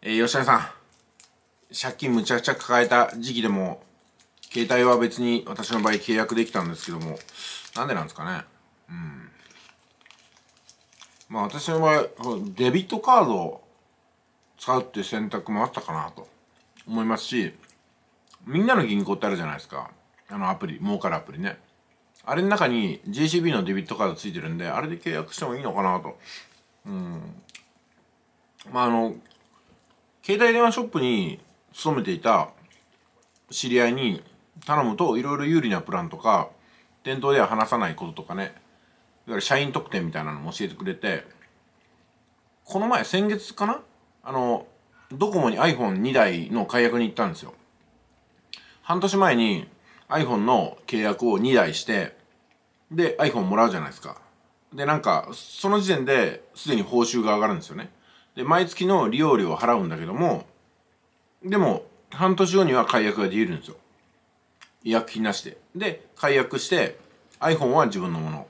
えー、吉田さん、借金むちゃくちゃ抱えた時期でも、携帯は別に私の場合契約できたんですけども、なんでなんですかね。うん。まあ私の場合、デビットカードを使うっていう選択もあったかなと思いますし、みんなの銀行ってあるじゃないですか。あのアプリ、儲かるアプリね。あれの中に JCB のデビットカードついてるんで、あれで契約してもいいのかなと。うん。まああの、携帯電話ショップに勤めていた知り合いに頼むといろいろ有利なプランとか店頭では話さないこととかねいわゆる社員特典みたいなのも教えてくれてこの前先月かなあのドコモに iPhone2 台の解約に行ったんですよ半年前に iPhone の契約を2台してで iPhone もらうじゃないですかでなんかその時点ですでに報酬が上がるんですよねで、毎月の利用料を払うんだけども、でも、半年後には解約ができるんですよ。違約金なしで。で、解約して、iPhone は自分のもの。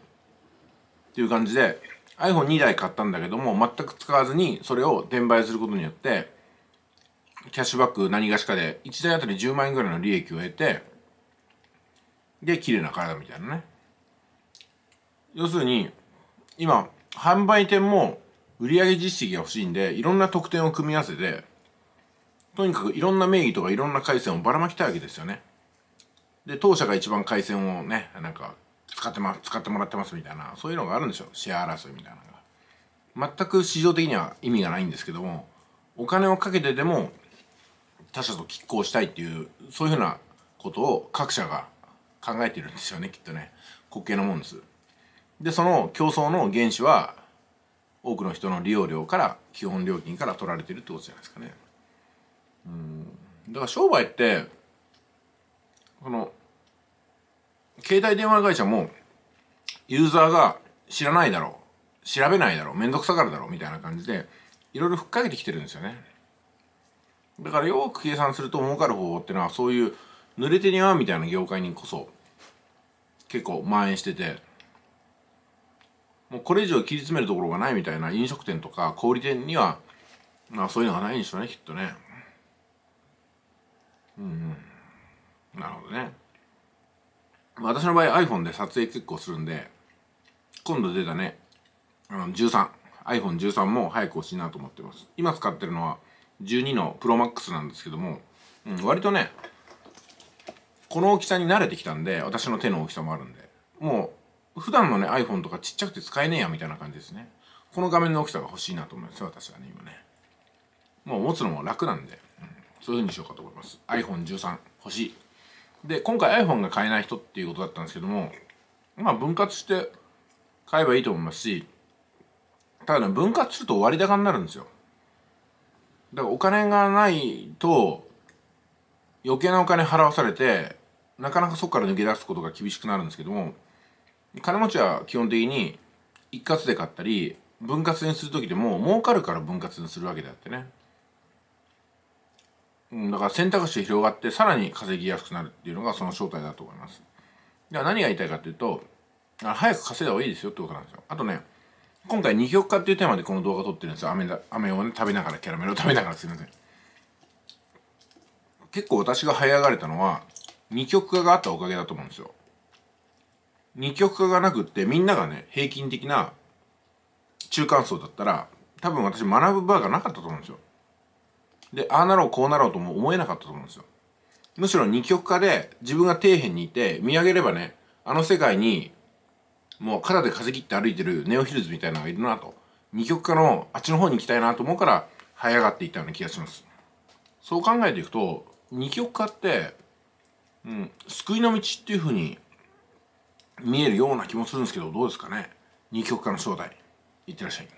っていう感じで、iPhone2 台買ったんだけども、全く使わずに、それを転売することによって、キャッシュバック何がしかで、1台あたり10万円ぐらいの利益を得て、で、綺麗な体みたいなね。要するに、今、販売店も売上実績が欲しいんで、いろんな特典を組み合わせて、とにかくいろんな名義とかいろんな回線をばらまきたいわけですよね。で、当社が一番回線をね、なんか、使ってま、使ってもらってますみたいな、そういうのがあるんでしょ。シェア争いみたいなのが。全く市場的には意味がないんですけども、お金をかけてでも、他社と拮抗したいっていう、そういうふうなことを各社が考えてるんですよね、きっとね。滑稽なもんです。で、その競争の原資は、多くの人の利用料から基本料金から取られてるってことじゃないですかね。うんだから商売ってこの携帯電話会社もユーザーが知らないだろう調べないだろう面倒くさがるだろうみたいな感じでいろいろふっかけてきてるんですよね。だからよく計算すると儲かる方法ってのはそういう濡れてにゃみたいな業界にこそ結構蔓延しててもうこれ以上切り詰めるところがないみたいな飲食店とか小売店にはまあそういうのがないんでしょうねきっとねうんうんなるほどね私の場合 iPhone で撮影結構するんで今度出たね 13iPhone13 も早く欲しいなと思ってます今使ってるのは12の ProMax なんですけども、うん、割とねこの大きさに慣れてきたんで私の手の大きさもあるんでもう普段のね iPhone とかちっちゃくて使えねえやみたいな感じですねこの画面の大きさが欲しいなと思います私はね今ねもう持つのも楽なんで、うん、そういう風にしようかと思います iPhone13 欲しいで今回 iPhone が買えない人っていうことだったんですけどもまあ分割して買えばいいと思いますしただね分割すると割高になるんですよだからお金がないと余計なお金払わされてなかなかそこから抜け出すことが厳しくなるんですけども金持ちは基本的に一括で買ったり分割にする時でも儲かるから分割にするわけであってね、うん、だから選択肢広がってさらに稼ぎやすくなるっていうのがその正体だと思いますでは何が言いたいかっていうと早く稼いだ方がいいですよってことなんですよあとね今回二極化っていうテーマでこの動画撮ってるんですよ飴だ飴をね食べながらキャラメルを食べながらすいません結構私が這い上がれたのは二極化があったおかげだと思うんですよ二極化がなくってみんながね平均的な中間層だったら多分私学ぶ場がなかったと思うんですよ。でああなろうこうなろうとも思えなかったと思うんですよ。むしろ二極化で自分が底辺にいて見上げればねあの世界にもう肩で風切って歩いてるネオヒルズみたいなのがいるなと二極化のあっちの方に行きたいなと思うから這い上がっていったような気がします。そう考えていくと二極化って、うん、救いの道っていうふうに見えるような気もするんですけどどうですかね二極化の正体いってらっしゃい